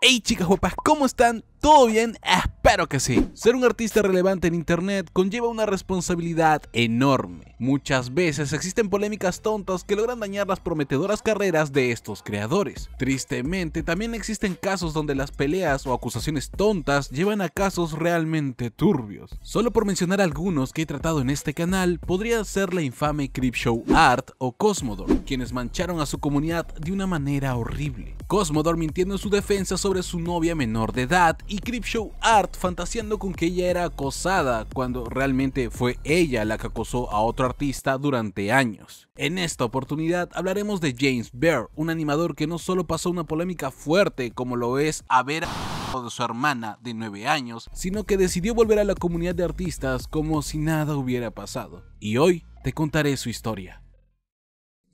Hey chicas guapas, ¿cómo están? ¿Todo bien? Espero que sí. Ser un artista relevante en Internet conlleva una responsabilidad enorme. Muchas veces existen polémicas tontas que logran dañar las prometedoras carreras de estos creadores. Tristemente, también existen casos donde las peleas o acusaciones tontas llevan a casos realmente turbios. Solo por mencionar algunos que he tratado en este canal, podría ser la infame Creepshow Art o Cosmodor, quienes mancharon a su comunidad de una manera horrible. Cosmodor mintiendo en su defensa sobre su novia menor de edad y Show Art fantaseando con que ella era acosada cuando realmente fue ella la que acosó a otro artista durante años. En esta oportunidad hablaremos de James Bear, un animador que no solo pasó una polémica fuerte como lo es haber de su hermana de 9 años, sino que decidió volver a la comunidad de artistas como si nada hubiera pasado. Y hoy te contaré su historia.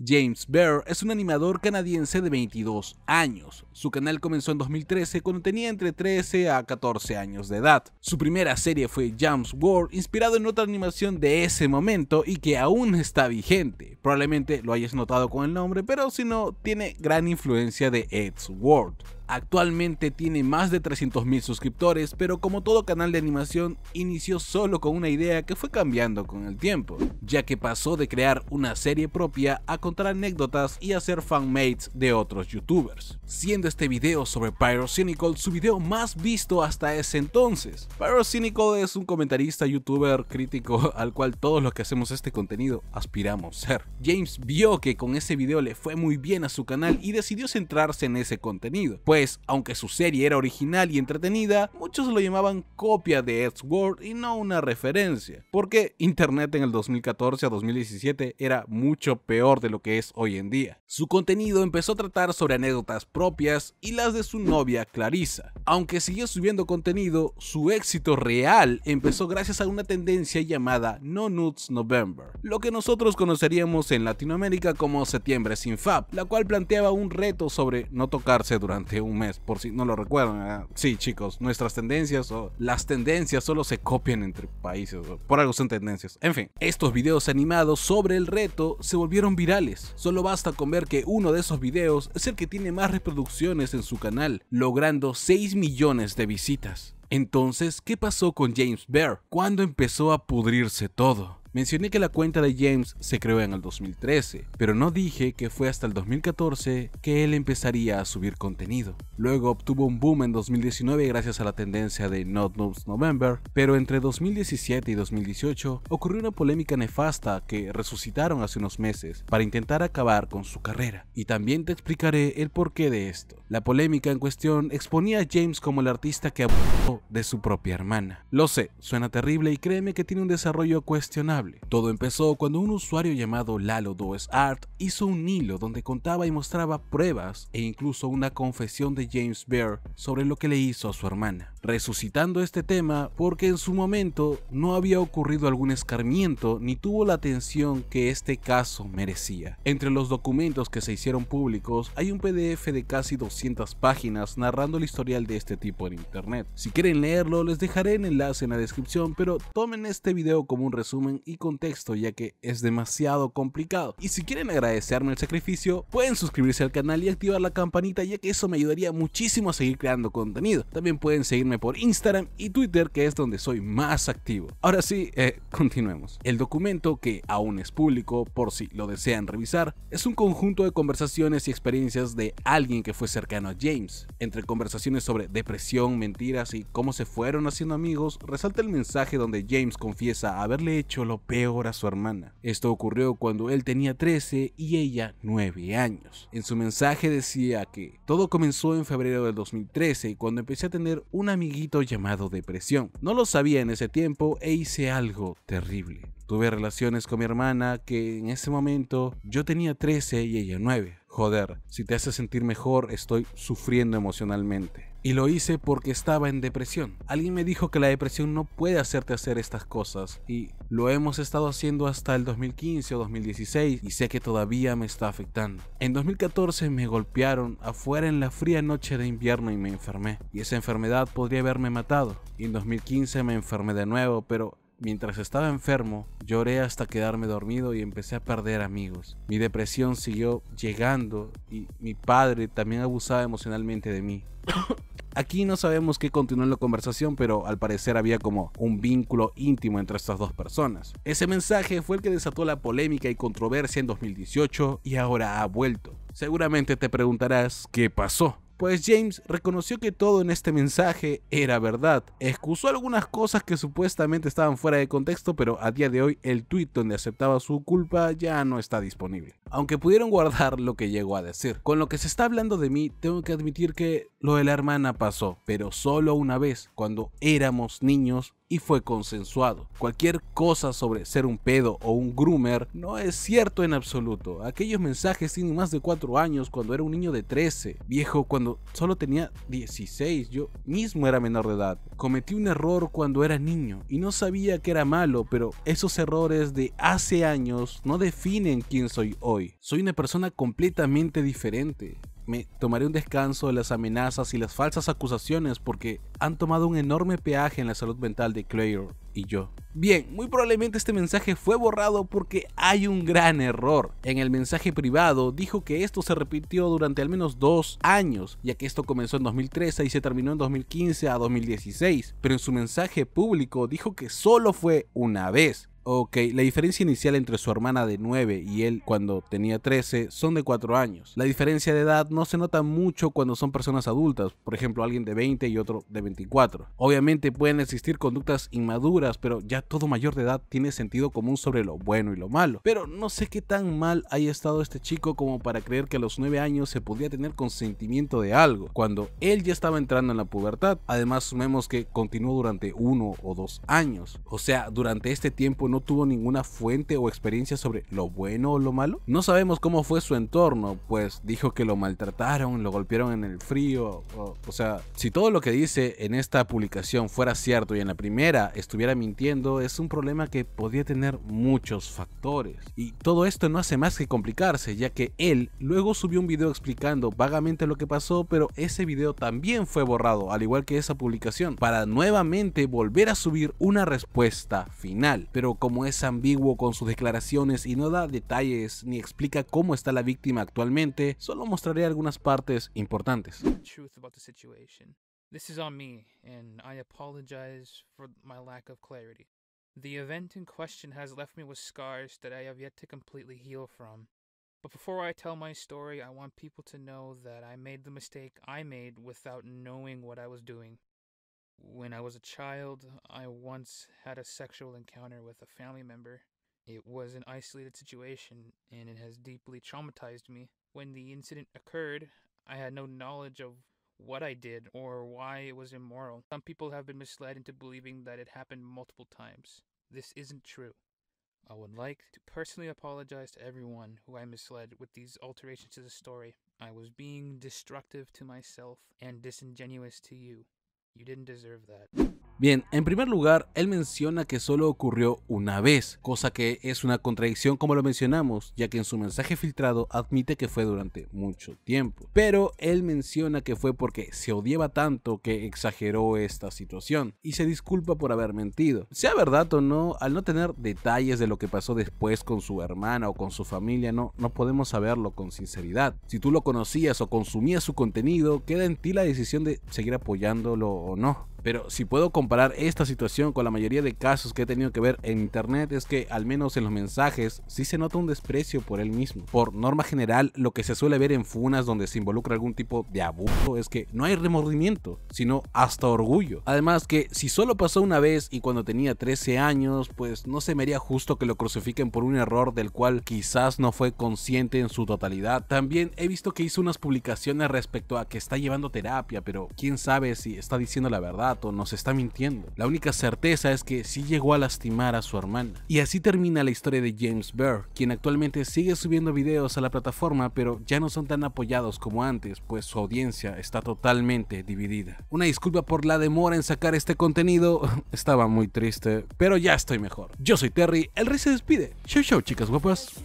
James Bear es un animador canadiense de 22 años. Su canal comenzó en 2013 cuando tenía entre 13 a 14 años de edad. Su primera serie fue James World, inspirado en otra animación de ese momento y que aún está vigente. Probablemente lo hayas notado con el nombre, pero si no, tiene gran influencia de Ed's World. Actualmente tiene más de 300.000 suscriptores, pero como todo canal de animación, inició solo con una idea que fue cambiando con el tiempo, ya que pasó de crear una serie propia a contar anécdotas y hacer fanmates de otros youtubers, siendo este video sobre Pyrocynical su video más visto hasta ese entonces. Pyrocynical es un comentarista youtuber crítico al cual todos los que hacemos este contenido aspiramos ser. James vio que con ese video le fue muy bien a su canal y decidió centrarse en ese contenido, pues pues, aunque su serie era original y entretenida, muchos lo llamaban copia de Ed's World y no una referencia, porque Internet en el 2014 a 2017 era mucho peor de lo que es hoy en día. Su contenido empezó a tratar sobre anécdotas propias y las de su novia Clarissa. Aunque siguió subiendo contenido, su éxito real empezó gracias a una tendencia llamada No Nudes November, lo que nosotros conoceríamos en Latinoamérica como Septiembre sin Fab, la cual planteaba un reto sobre no tocarse durante un mes, por si no lo recuerdan. Sí, chicos, nuestras tendencias o las tendencias solo se copian entre países, por algo son tendencias. En fin, estos videos animados sobre el reto se volvieron virales. Solo basta con ver que uno de esos videos es el que tiene más reproducciones en su canal, logrando 6 millones de visitas. Entonces, ¿qué pasó con James Bear? cuando empezó a pudrirse todo? Mencioné que la cuenta de James se creó en el 2013, pero no dije que fue hasta el 2014 que él empezaría a subir contenido. Luego obtuvo un boom en 2019 gracias a la tendencia de Not Noobs November, pero entre 2017 y 2018 ocurrió una polémica nefasta que resucitaron hace unos meses para intentar acabar con su carrera. Y también te explicaré el porqué de esto. La polémica en cuestión exponía a James como el artista que abusó de su propia hermana. Lo sé, suena terrible y créeme que tiene un desarrollo cuestionable todo empezó cuando un usuario llamado Lalo Does Art hizo un hilo donde contaba y mostraba pruebas e incluso una confesión de James Bear sobre lo que le hizo a su hermana, resucitando este tema porque en su momento no había ocurrido algún escarmiento ni tuvo la atención que este caso merecía. Entre los documentos que se hicieron públicos hay un PDF de casi 200 páginas narrando el historial de este tipo en internet. Si quieren leerlo les dejaré el enlace en la descripción, pero tomen este video como un resumen y contexto ya que es demasiado complicado. Y si quieren agradecerme el sacrificio, pueden suscribirse al canal y activar la campanita ya que eso me ayudaría muchísimo a seguir creando contenido. También pueden seguirme por Instagram y Twitter que es donde soy más activo. Ahora sí, eh, continuemos. El documento que aún es público por si lo desean revisar es un conjunto de conversaciones y experiencias de alguien que fue cercano a James. Entre conversaciones sobre depresión, mentiras y cómo se fueron haciendo amigos, resalta el mensaje donde James confiesa haberle hecho lo peor a su hermana. Esto ocurrió cuando él tenía 13 y ella 9 años. En su mensaje decía que todo comenzó en febrero del 2013 cuando empecé a tener un amiguito llamado depresión. No lo sabía en ese tiempo e hice algo terrible. Tuve relaciones con mi hermana que en ese momento yo tenía 13 y ella 9. Joder, si te hace sentir mejor estoy sufriendo emocionalmente. Y lo hice porque estaba en depresión. Alguien me dijo que la depresión no puede hacerte hacer estas cosas y lo hemos estado haciendo hasta el 2015 o 2016 y sé que todavía me está afectando. En 2014 me golpearon afuera en la fría noche de invierno y me enfermé y esa enfermedad podría haberme matado. Y en 2015 me enfermé de nuevo, pero Mientras estaba enfermo, lloré hasta quedarme dormido y empecé a perder amigos. Mi depresión siguió llegando y mi padre también abusaba emocionalmente de mí. Aquí no sabemos qué continuó en la conversación, pero al parecer había como un vínculo íntimo entre estas dos personas. Ese mensaje fue el que desató la polémica y controversia en 2018 y ahora ha vuelto. Seguramente te preguntarás qué pasó pues James reconoció que todo en este mensaje era verdad. Excusó algunas cosas que supuestamente estaban fuera de contexto, pero a día de hoy el tuit donde aceptaba su culpa ya no está disponible. Aunque pudieron guardar lo que llegó a decir. Con lo que se está hablando de mí, tengo que admitir que lo de la hermana pasó, pero solo una vez, cuando éramos niños y fue consensuado. Cualquier cosa sobre ser un pedo o un groomer no es cierto en absoluto. Aquellos mensajes tienen más de 4 años cuando era un niño de 13, viejo cuando solo tenía 16, yo mismo era menor de edad. Cometí un error cuando era niño y no sabía que era malo, pero esos errores de hace años no definen quién soy hoy. Soy una persona completamente diferente me tomaré un descanso de las amenazas y las falsas acusaciones porque han tomado un enorme peaje en la salud mental de Claire y yo. Bien, muy probablemente este mensaje fue borrado porque hay un gran error. En el mensaje privado dijo que esto se repitió durante al menos dos años, ya que esto comenzó en 2013 y se terminó en 2015 a 2016, pero en su mensaje público dijo que solo fue una vez. Ok, la diferencia inicial entre su hermana de 9 y él cuando tenía 13 son de 4 años. La diferencia de edad no se nota mucho cuando son personas adultas, por ejemplo alguien de 20 y otro de 24. Obviamente pueden existir conductas inmaduras, pero ya todo mayor de edad tiene sentido común sobre lo bueno y lo malo. Pero no sé qué tan mal haya estado este chico como para creer que a los 9 años se podía tener consentimiento de algo, cuando él ya estaba entrando en la pubertad. Además sumemos que continuó durante 1 o 2 años. O sea, durante este tiempo no no tuvo ninguna fuente o experiencia sobre lo bueno o lo malo? No sabemos cómo fue su entorno, pues dijo que lo maltrataron, lo golpearon en el frío, o, sea, si todo lo que dice en esta publicación fuera cierto y en la primera estuviera mintiendo, es un problema que podía tener muchos factores. Y todo esto no hace más que complicarse, ya que él luego subió un video explicando vagamente lo que pasó, pero ese video también fue borrado, al igual que esa publicación, para nuevamente volver a subir una respuesta final. Pero como es ambiguo con sus declaraciones y no da detalles ni explica cómo está la víctima actualmente, solo mostraré algunas partes importantes. This is on me, and I apologize for my lack of clarity. The event in question has left me with scars that I have yet to completely heal from. But before I tell my story, I want people to know that I made the mistake I made without knowing what I was doing. When I was a child, I once had a sexual encounter with a family member. It was an isolated situation, and it has deeply traumatized me. When the incident occurred, I had no knowledge of what I did or why it was immoral. Some people have been misled into believing that it happened multiple times. This isn't true. I would like to personally apologize to everyone who I misled with these alterations to the story. I was being destructive to myself and disingenuous to you. Bien, en primer lugar, él menciona que solo ocurrió una vez, cosa que es una contradicción como lo mencionamos, ya que en su mensaje filtrado admite que fue durante mucho tiempo. Pero él menciona que fue porque se odiaba tanto que exageró esta situación y se disculpa por haber mentido. Sea verdad o no, al no tener detalles de lo que pasó después con su hermana o con su familia, no, no podemos saberlo con sinceridad. Si tú lo conocías o consumías su contenido, queda en ti la decisión de seguir apoyándolo o no. Pero si puedo comparar esta situación con la mayoría de casos que he tenido que ver en internet es que al menos en los mensajes sí se nota un desprecio por él mismo. Por norma general, lo que se suele ver en funas donde se involucra algún tipo de abuso es que no hay remordimiento, sino hasta orgullo. Además que si solo pasó una vez y cuando tenía 13 años, pues no se me haría justo que lo crucifiquen por un error del cual quizás no fue consciente en su totalidad. También he visto que hizo unas publicaciones respecto a que está llevando terapia, pero quién sabe si está diciendo la verdad nos está mintiendo. La única certeza es que sí llegó a lastimar a su hermana. Y así termina la historia de James Burr, quien actualmente sigue subiendo videos a la plataforma, pero ya no son tan apoyados como antes, pues su audiencia está totalmente dividida. Una disculpa por la demora en sacar este contenido, estaba muy triste, pero ya estoy mejor. Yo soy Terry, el Rey se despide. show show chicas guapas.